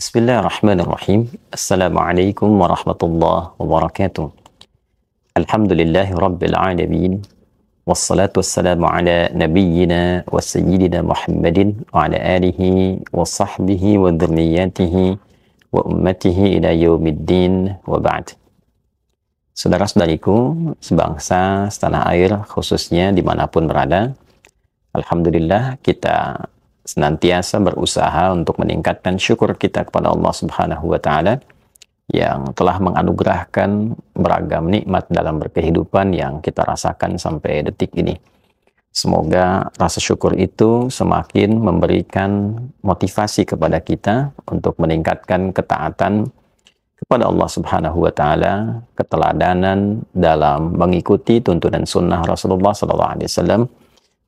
بسم الله الرحمن الرحيم السلام عليكم ورحمة الله وبركاته الحمد لله رب العالمين والصلاة والسلام على نبينا وسيدنا محمد وعلى آله وصحبه وذرياته وأمته إلى يوم الدين وبعد Saudara-saudariku, sebangsa, setanah air, khususnya dimanapun berada, Alhamdulillah kita senantiasa berusaha untuk meningkatkan syukur kita kepada Allah Subhanahu wa taala yang telah menganugerahkan beragam nikmat dalam berkehidupan yang kita rasakan sampai detik ini. Semoga rasa syukur itu semakin memberikan motivasi kepada kita untuk meningkatkan ketaatan kepada Allah Subhanahu wa taala, keteladanan dalam mengikuti tuntunan sunnah Rasulullah sallallahu alaihi wasallam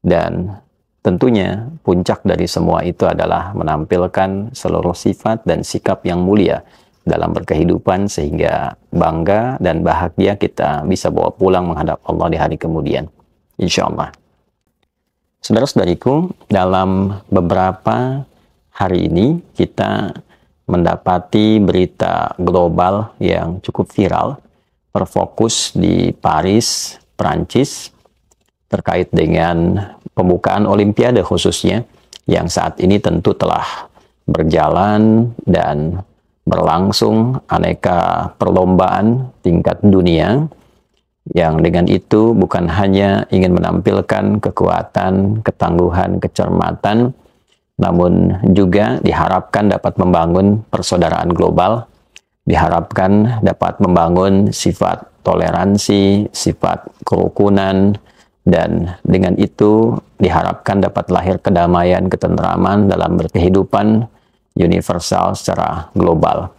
dan Tentunya puncak dari semua itu adalah menampilkan seluruh sifat dan sikap yang mulia dalam berkehidupan sehingga bangga dan bahagia kita bisa bawa pulang menghadap Allah di hari kemudian. Insya Allah. Saudara-saudariku, dalam beberapa hari ini kita mendapati berita global yang cukup viral berfokus di Paris, Prancis terkait dengan pembukaan Olimpiade khususnya yang saat ini tentu telah berjalan dan berlangsung aneka perlombaan tingkat dunia yang dengan itu bukan hanya ingin menampilkan kekuatan, ketangguhan, kecermatan, namun juga diharapkan dapat membangun persaudaraan global, diharapkan dapat membangun sifat toleransi, sifat kerukunan, dan dengan itu diharapkan dapat lahir kedamaian, ketentraman dalam berkehidupan universal secara global.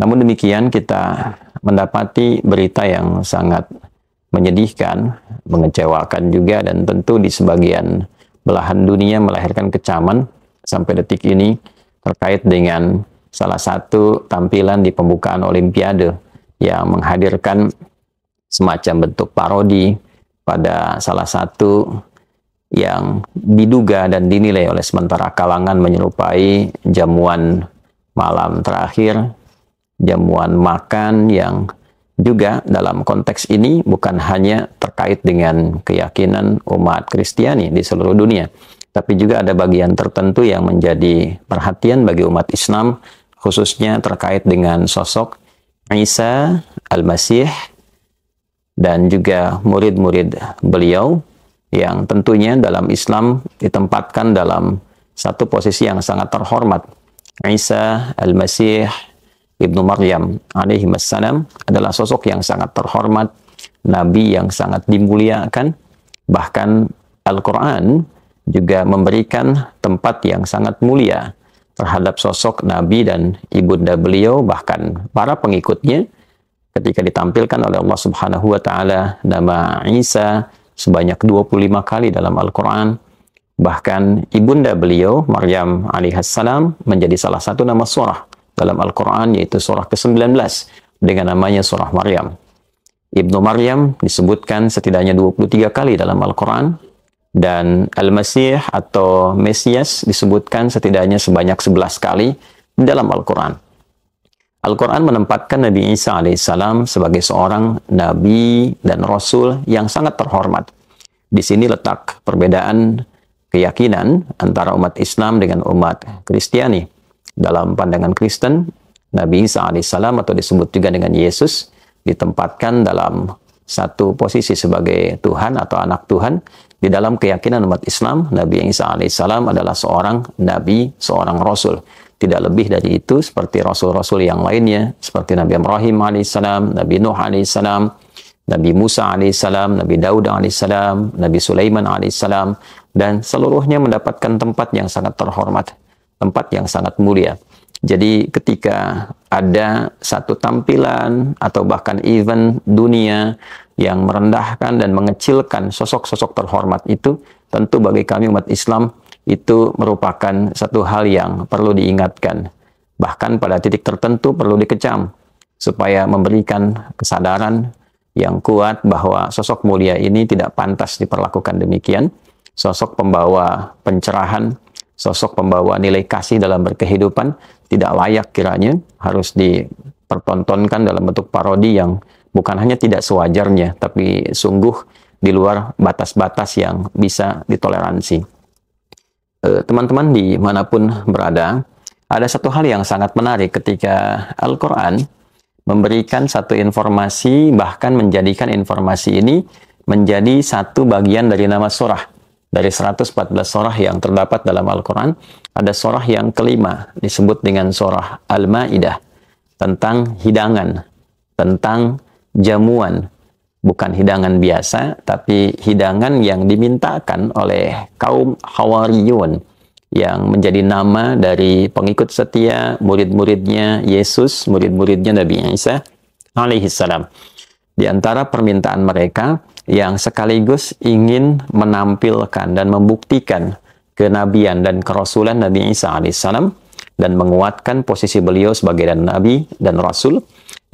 Namun demikian kita mendapati berita yang sangat menyedihkan, mengecewakan juga dan tentu di sebagian belahan dunia melahirkan kecaman sampai detik ini terkait dengan salah satu tampilan di pembukaan olimpiade yang menghadirkan semacam bentuk parodi pada salah satu yang diduga dan dinilai oleh sementara kalangan menyerupai jamuan malam terakhir, jamuan makan yang juga dalam konteks ini bukan hanya terkait dengan keyakinan umat Kristiani di seluruh dunia, tapi juga ada bagian tertentu yang menjadi perhatian bagi umat Islam, khususnya terkait dengan sosok Isa al-Masih dan juga murid-murid beliau yang tentunya dalam Islam ditempatkan dalam satu posisi yang sangat terhormat. Isa al-Masih Ibnu Maryam alaihi wassalam adalah sosok yang sangat terhormat, nabi yang sangat dimuliakan, bahkan Al-Qur'an juga memberikan tempat yang sangat mulia terhadap sosok nabi dan ibunda beliau bahkan para pengikutnya ketika ditampilkan oleh Allah Subhanahu wa taala nama Isa sebanyak 25 kali dalam Al-Qur'an. Bahkan ibunda beliau Maryam alaihissalam menjadi salah satu nama surah dalam Al-Qur'an yaitu surah ke-19 dengan namanya surah Maryam. Ibnu Maryam disebutkan setidaknya 23 kali dalam Al-Qur'an dan Al-Masih atau Mesias disebutkan setidaknya sebanyak 11 kali dalam Al-Qur'an. Al-Quran menempatkan Nabi Isa alaihissalam sebagai seorang nabi dan rasul yang sangat terhormat. Di sini letak perbedaan keyakinan antara umat Islam dengan umat Kristiani. Dalam pandangan Kristen, Nabi Isa alaihissalam atau disebut juga dengan Yesus ditempatkan dalam satu posisi sebagai Tuhan atau anak Tuhan. Di dalam keyakinan umat Islam, Nabi Isa alaihissalam adalah seorang nabi, seorang rasul tidak lebih dari itu seperti rasul-rasul yang lainnya seperti Nabi Ibrahim alaihissalam, Nabi Nuh alaihissalam, Nabi Musa alaihissalam, Nabi Daud alaihissalam, Nabi Sulaiman alaihissalam dan seluruhnya mendapatkan tempat yang sangat terhormat, tempat yang sangat mulia. Jadi ketika ada satu tampilan atau bahkan event dunia yang merendahkan dan mengecilkan sosok-sosok terhormat itu, tentu bagi kami umat Islam itu merupakan satu hal yang perlu diingatkan. Bahkan pada titik tertentu perlu dikecam supaya memberikan kesadaran yang kuat bahwa sosok mulia ini tidak pantas diperlakukan demikian. Sosok pembawa pencerahan, sosok pembawa nilai kasih dalam berkehidupan tidak layak kiranya harus dipertontonkan dalam bentuk parodi yang bukan hanya tidak sewajarnya tapi sungguh di luar batas-batas yang bisa ditoleransi. Eh, teman-teman dimanapun berada, ada satu hal yang sangat menarik ketika Al-Quran memberikan satu informasi, bahkan menjadikan informasi ini menjadi satu bagian dari nama surah. Dari 114 surah yang terdapat dalam Al-Quran, ada surah yang kelima, disebut dengan surah Al-Ma'idah, tentang hidangan, tentang jamuan, bukan hidangan biasa, tapi hidangan yang dimintakan oleh kaum Hawariyun yang menjadi nama dari pengikut setia murid-muridnya Yesus, murid-muridnya Nabi Isa alaihi salam. Di antara permintaan mereka yang sekaligus ingin menampilkan dan membuktikan kenabian dan kerasulan Nabi Isa Salam dan menguatkan posisi beliau sebagai dan nabi dan rasul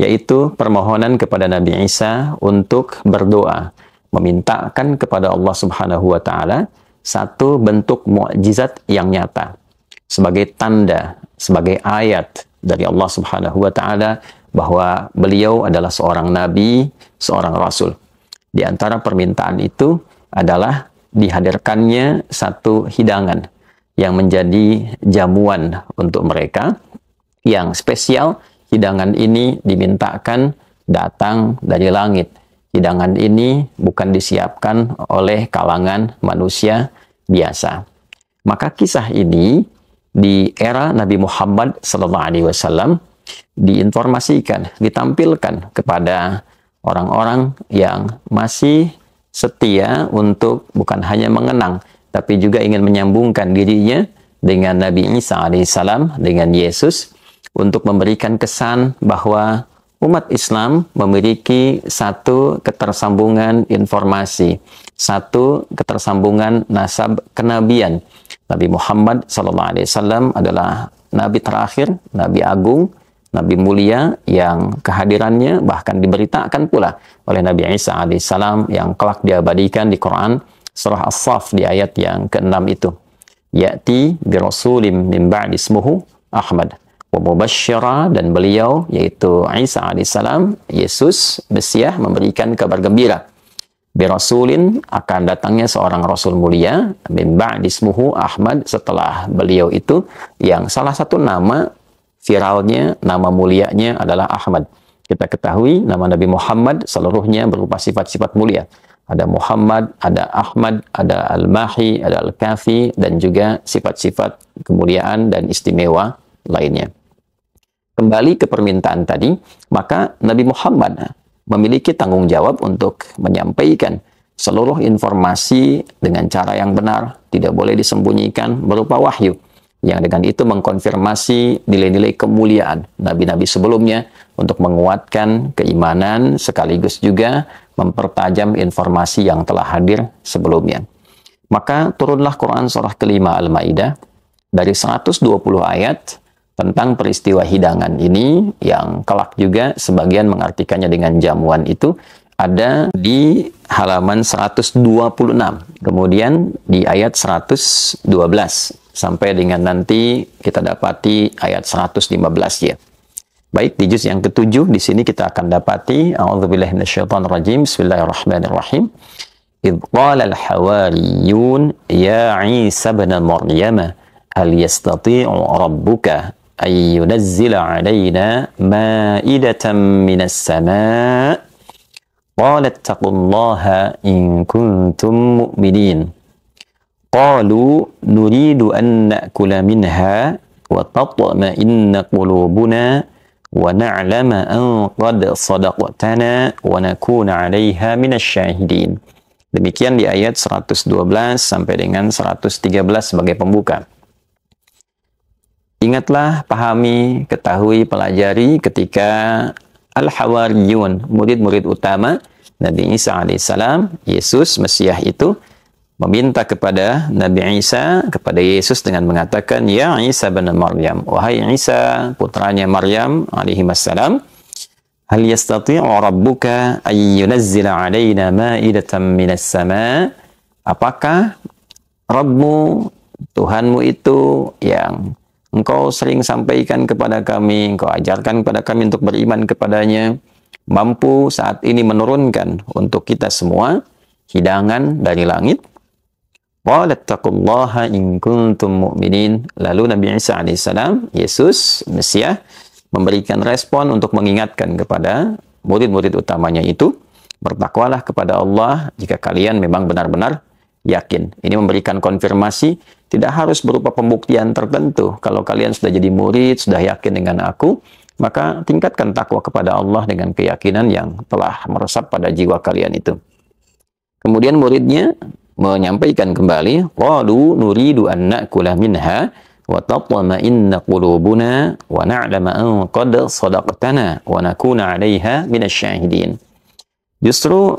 yaitu permohonan kepada Nabi Isa untuk berdoa, memintakan kepada Allah Subhanahu wa taala satu bentuk mukjizat yang nyata sebagai tanda, sebagai ayat dari Allah Subhanahu wa taala bahwa beliau adalah seorang nabi, seorang rasul. Di antara permintaan itu adalah dihadirkannya satu hidangan yang menjadi jamuan untuk mereka yang spesial hidangan ini dimintakan datang dari langit. Hidangan ini bukan disiapkan oleh kalangan manusia biasa. Maka kisah ini di era Nabi Muhammad SAW diinformasikan, ditampilkan kepada orang-orang yang masih setia untuk bukan hanya mengenang, tapi juga ingin menyambungkan dirinya dengan Nabi Isa alaihissalam, dengan Yesus, untuk memberikan kesan bahwa umat Islam memiliki satu ketersambungan informasi, satu ketersambungan nasab kenabian. Nabi Muhammad SAW adalah nabi terakhir, nabi agung, nabi mulia yang kehadirannya bahkan diberitakan pula oleh Nabi Isa alaihissalam yang kelak diabadikan di Quran surah As-Saff di ayat yang ke-6 itu. Ya'ti bi rasulim min ba'di Ahmad wa dan beliau yaitu Isa alaihissalam Yesus Mesiah memberikan kabar gembira birasulin akan datangnya seorang rasul mulia min ba'dismuhu Ahmad setelah beliau itu yang salah satu nama viralnya nama mulianya adalah Ahmad kita ketahui nama Nabi Muhammad seluruhnya berupa sifat-sifat mulia ada Muhammad, ada Ahmad, ada Al-Mahi, ada Al-Kafi, dan juga sifat-sifat kemuliaan dan istimewa lainnya kembali ke permintaan tadi, maka Nabi Muhammad ah, memiliki tanggung jawab untuk menyampaikan seluruh informasi dengan cara yang benar, tidak boleh disembunyikan berupa wahyu. Yang dengan itu mengkonfirmasi nilai-nilai kemuliaan nabi-nabi sebelumnya untuk menguatkan keimanan sekaligus juga mempertajam informasi yang telah hadir sebelumnya. Maka turunlah Quran surah kelima Al-Maidah dari 120 ayat tentang peristiwa hidangan ini yang kelak juga sebagian mengartikannya dengan jamuan itu ada di halaman 126 kemudian di ayat 112 sampai dengan nanti kita dapati ayat 115 ya baik di juz yang ketujuh di sini kita akan dapati auzubillahi bismillahirrahmanirrahim إذ قال الحواريون يا عيسى ابن مريم هل يستطيع ربك أن ينزل علينا مائدة من السماء قال اتقوا الله إن كنتم مؤمنين قالوا نريد أن نأكل منها وتطمئن قلوبنا ونعلم أن قد صدقتنا ونكون عليها من الشاهدين Demikian di ayat 112 sampai dengan 113 sebagai pembuka. Ingatlah, pahami, ketahui, pelajari ketika Al-Hawariyun, murid-murid utama Nabi Isa alaihissalam, Yesus Mesiah itu meminta kepada Nabi Isa, kepada Yesus dengan mengatakan, Ya Isa bin Maryam, wahai Isa, putranya Maryam alaihi wassalam, Hal yastati'u rabbuka ayyunazzila alayna ma'idatan minas sama' Apakah Rabbu, Tuhanmu itu yang Engkau sering sampaikan kepada kami, Engkau ajarkan kepada kami untuk beriman kepadanya, mampu saat ini menurunkan untuk kita semua hidangan dari langit. Walattaqullaha in kuntum mu'minin. Lalu Nabi Isa AS, Yesus, Mesiah, memberikan respon untuk mengingatkan kepada murid-murid utamanya itu, bertakwalah kepada Allah jika kalian memang benar-benar yakin. Ini memberikan konfirmasi, tidak harus berupa pembuktian tertentu. Kalau kalian sudah jadi murid, sudah yakin dengan aku, maka tingkatkan takwa kepada Allah dengan keyakinan yang telah meresap pada jiwa kalian itu. Kemudian muridnya menyampaikan kembali, "Qalu nuridu an na'kula minha wa inna qulubuna wa na'lama an qad sadaqtana wa nakuna 'alaiha minasyahidin." Justru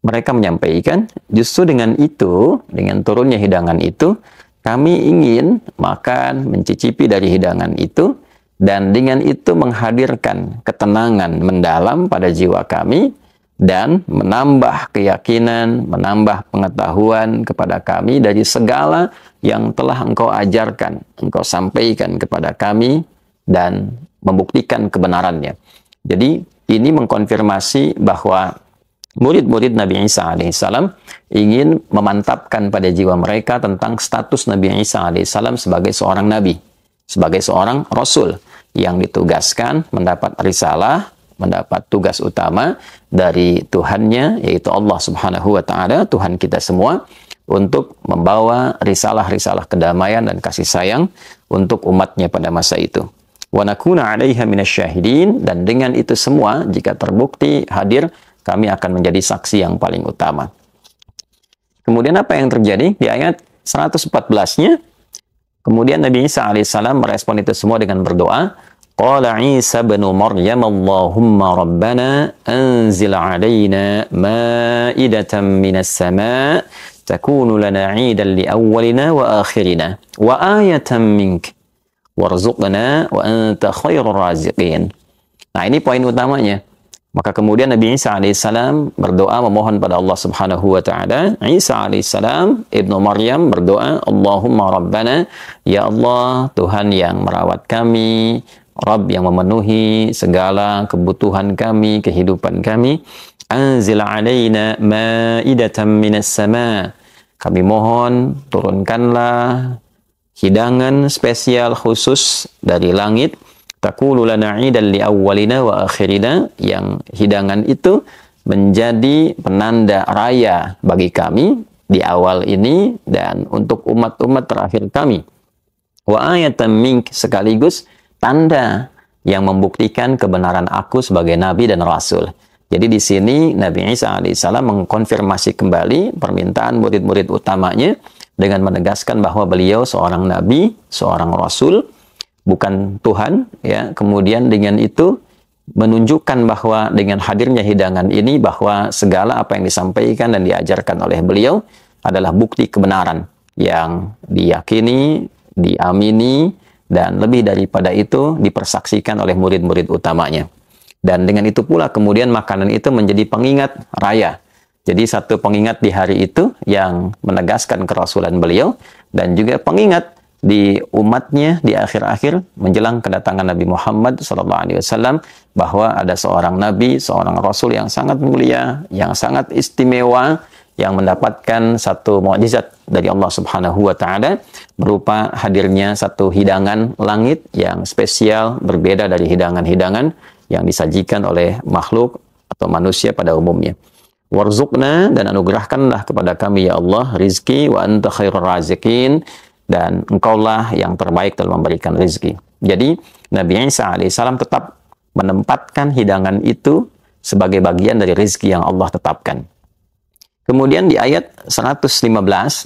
mereka menyampaikan, justru dengan itu, dengan turunnya hidangan itu, kami ingin makan, mencicipi dari hidangan itu, dan dengan itu menghadirkan ketenangan mendalam pada jiwa kami, dan menambah keyakinan, menambah pengetahuan kepada kami dari segala yang telah engkau ajarkan, engkau sampaikan kepada kami, dan membuktikan kebenarannya. Jadi, ini mengkonfirmasi bahwa Murid-murid Nabi Isa alaihissalam ingin memantapkan pada jiwa mereka tentang status Nabi Isa alaihissalam sebagai seorang nabi, sebagai seorang rasul yang ditugaskan mendapat risalah, mendapat tugas utama dari Tuhannya yaitu Allah Subhanahu wa taala, Tuhan kita semua untuk membawa risalah-risalah kedamaian dan kasih sayang untuk umatnya pada masa itu wa nakuna 'alaiha dan dengan itu semua jika terbukti hadir kami akan menjadi saksi yang paling utama. Kemudian apa yang terjadi? Di ayat 114-nya, kemudian Nabi Isa AS merespon itu semua dengan berdoa, Qala Isa bin Maryam, Allahumma Rabbana anzil alayna ma'idatan minas sama' takunu lana 'idan li awwalina wa akhirina wa ayatan mink warzuqna wa anta khairur raziqin. Nah, ini poin utamanya. Maka kemudian Nabi Isa alaihissalam berdoa memohon pada Allah subhanahu wa ta'ala. Isa alaihissalam, Ibnu Maryam berdoa, Allahumma Rabbana, Ya Allah, Tuhan yang merawat kami, Rabb yang memenuhi segala kebutuhan kami, kehidupan kami. Anzil alaina ma'idatan minas sama. Kami mohon, turunkanlah hidangan spesial khusus dari langit taqulu lana idan li awwalina wa akhirina yang hidangan itu menjadi penanda raya bagi kami di awal ini dan untuk umat-umat terakhir kami. Wa ayatan mink sekaligus tanda yang membuktikan kebenaran aku sebagai nabi dan rasul. Jadi di sini Nabi Isa alaihissalam mengkonfirmasi kembali permintaan murid-murid utamanya dengan menegaskan bahwa beliau seorang nabi, seorang rasul, bukan Tuhan ya kemudian dengan itu menunjukkan bahwa dengan hadirnya hidangan ini bahwa segala apa yang disampaikan dan diajarkan oleh beliau adalah bukti kebenaran yang diyakini, diamini dan lebih daripada itu dipersaksikan oleh murid-murid utamanya. Dan dengan itu pula kemudian makanan itu menjadi pengingat raya. Jadi satu pengingat di hari itu yang menegaskan kerasulan beliau dan juga pengingat di umatnya di akhir-akhir menjelang kedatangan Nabi Muhammad SAW bahwa ada seorang Nabi, seorang Rasul yang sangat mulia, yang sangat istimewa, yang mendapatkan satu mukjizat dari Allah Subhanahu Wa Taala berupa hadirnya satu hidangan langit yang spesial berbeda dari hidangan-hidangan yang disajikan oleh makhluk atau manusia pada umumnya. Warzukna dan anugerahkanlah kepada kami ya Allah rizki wa anta khairur razikin dan engkaulah yang terbaik dalam memberikan rezeki. Jadi Nabi Isa alaihissalam tetap menempatkan hidangan itu sebagai bagian dari rezeki yang Allah tetapkan. Kemudian di ayat 115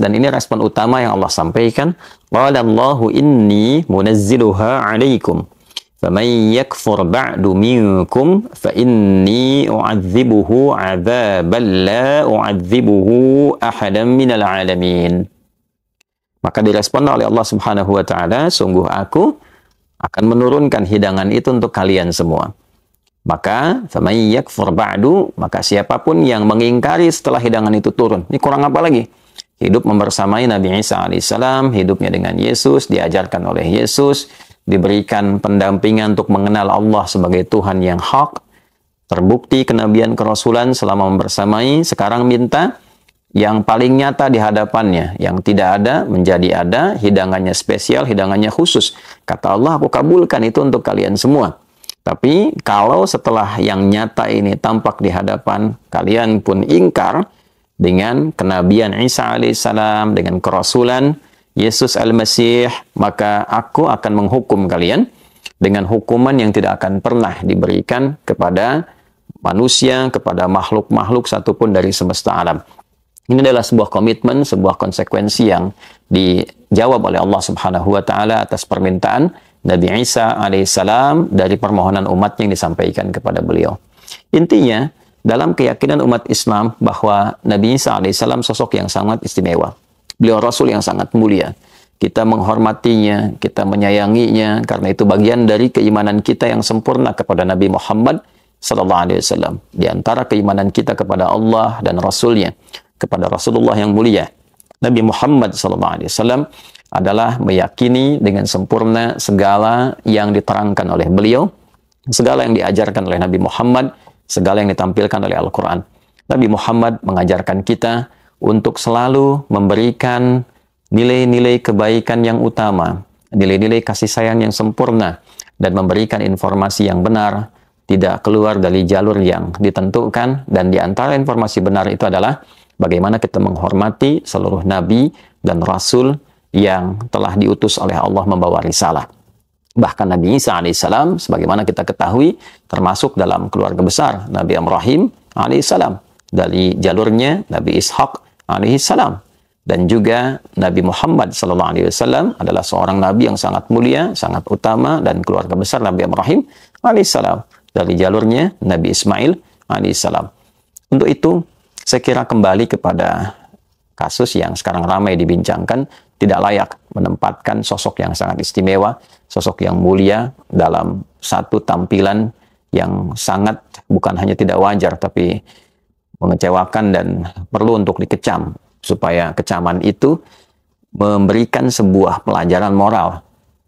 dan ini respon utama yang Allah sampaikan, "Qala Allahu inni munazziluha 'alaikum." فَمَنْ يَكْفُرْ بَعْدُ مِنْكُمْ فَإِنِّي أُعَذِّبُهُ عَذَابًا لَا أُعَذِّبُهُ أَحَدًا مِنَ الْعَالَمِينَ maka direspon oleh Allah Subhanahu wa taala, sungguh aku akan menurunkan hidangan itu untuk kalian semua. Maka faman yakfur ba'du, maka siapapun yang mengingkari setelah hidangan itu turun. Ini kurang apa lagi? Hidup membersamai Nabi Isa alaihissalam, hidupnya dengan Yesus, diajarkan oleh Yesus, diberikan pendampingan untuk mengenal Allah sebagai Tuhan yang hak, terbukti kenabian kerasulan selama membersamai, sekarang minta yang paling nyata di hadapannya, yang tidak ada menjadi ada, hidangannya spesial, hidangannya khusus. Kata Allah, aku kabulkan itu untuk kalian semua. Tapi kalau setelah yang nyata ini tampak di hadapan, kalian pun ingkar dengan kenabian Isa alaihissalam, dengan kerasulan Yesus al-Masih, maka aku akan menghukum kalian dengan hukuman yang tidak akan pernah diberikan kepada manusia, kepada makhluk-makhluk satupun dari semesta alam. Ini adalah sebuah komitmen, sebuah konsekuensi yang dijawab oleh Allah Subhanahu wa taala atas permintaan Nabi Isa alaihissalam dari permohonan umat yang disampaikan kepada beliau. Intinya, dalam keyakinan umat Islam bahwa Nabi Isa alaihissalam sosok yang sangat istimewa. Beliau rasul yang sangat mulia. Kita menghormatinya, kita menyayanginya karena itu bagian dari keimanan kita yang sempurna kepada Nabi Muhammad sallallahu alaihi wasallam. Di antara keimanan kita kepada Allah dan rasulnya kepada Rasulullah yang mulia Nabi Muhammad SAW adalah meyakini dengan sempurna segala yang diterangkan oleh beliau, segala yang diajarkan oleh Nabi Muhammad, segala yang ditampilkan oleh Al-Quran. Nabi Muhammad mengajarkan kita untuk selalu memberikan nilai-nilai kebaikan yang utama, nilai-nilai kasih sayang yang sempurna, dan memberikan informasi yang benar, tidak keluar dari jalur yang ditentukan, dan di antara informasi benar itu adalah Bagaimana kita menghormati seluruh nabi dan rasul yang telah diutus oleh Allah membawa risalah. Bahkan Nabi Isa alaihissalam, sebagaimana kita ketahui, termasuk dalam keluarga besar Nabi Ibrahim alaihissalam. Dari jalurnya Nabi Ishak alaihissalam. Dan juga Nabi Muhammad sallallahu alaihi wasallam adalah seorang nabi yang sangat mulia, sangat utama dan keluarga besar Nabi Ibrahim alaihissalam. Dari jalurnya Nabi Ismail alaihissalam. Untuk itu saya kira kembali kepada kasus yang sekarang ramai dibincangkan tidak layak menempatkan sosok yang sangat istimewa, sosok yang mulia dalam satu tampilan yang sangat bukan hanya tidak wajar tapi mengecewakan dan perlu untuk dikecam supaya kecaman itu memberikan sebuah pelajaran moral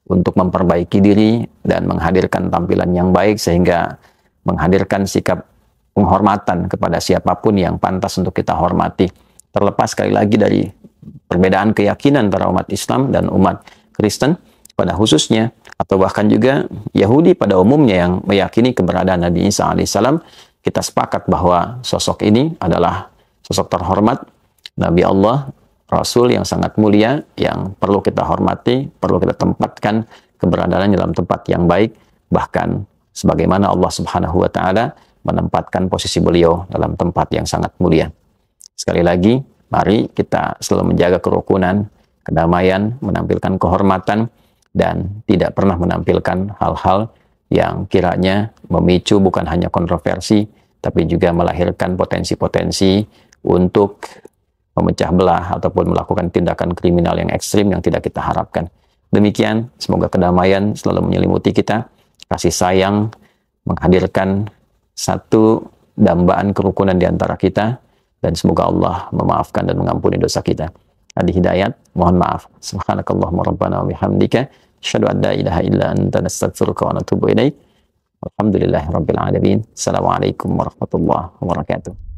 untuk memperbaiki diri dan menghadirkan tampilan yang baik sehingga menghadirkan sikap penghormatan kepada siapapun yang pantas untuk kita hormati. Terlepas sekali lagi dari perbedaan keyakinan antara umat Islam dan umat Kristen pada khususnya atau bahkan juga Yahudi pada umumnya yang meyakini keberadaan Nabi Isa alaihissalam kita sepakat bahwa sosok ini adalah sosok terhormat Nabi Allah Rasul yang sangat mulia yang perlu kita hormati, perlu kita tempatkan keberadaan dalam tempat yang baik bahkan sebagaimana Allah Subhanahu wa taala menempatkan posisi beliau dalam tempat yang sangat mulia. Sekali lagi, mari kita selalu menjaga kerukunan, kedamaian, menampilkan kehormatan, dan tidak pernah menampilkan hal-hal yang kiranya memicu bukan hanya kontroversi, tapi juga melahirkan potensi-potensi untuk memecah belah ataupun melakukan tindakan kriminal yang ekstrim yang tidak kita harapkan. Demikian, semoga kedamaian selalu menyelimuti kita, kasih sayang menghadirkan satu dambaan kerukunan di antara kita dan semoga Allah memaafkan dan mengampuni dosa kita. Adi Hidayat, mohon maaf. Subhanakallahumma rabbana wa bihamdika asyhadu an la ilaha illa anta nastaghfiruka wa natubu ilaik. Alhamdulillahirabbil alamin. Assalamualaikum warahmatullahi wabarakatuh.